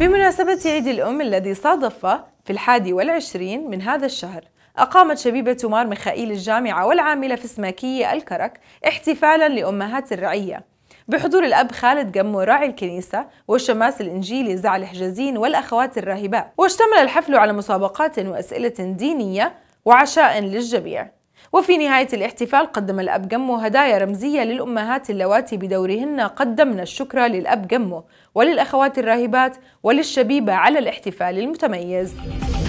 بمناسبة عيد الأم الذي صادف في الحادي والعشرين من هذا الشهر أقامت شبيبة مار ميخائيل الجامعة والعاملة في اسماكية الكرك احتفالا لأمهات الرعية بحضور الأب خالد جمو راعي الكنيسة والشماس الإنجيلي زعل حجازين والأخوات الراهبات واشتمل الحفل على مسابقات وأسئلة دينية وعشاء للجميع وفي نهاية الاحتفال قدم الأب جمو هدايا رمزية للأمهات اللواتي بدورهن قدمن الشكر للأب جمو وللأخوات الراهبات وللشبيبة على الاحتفال المتميز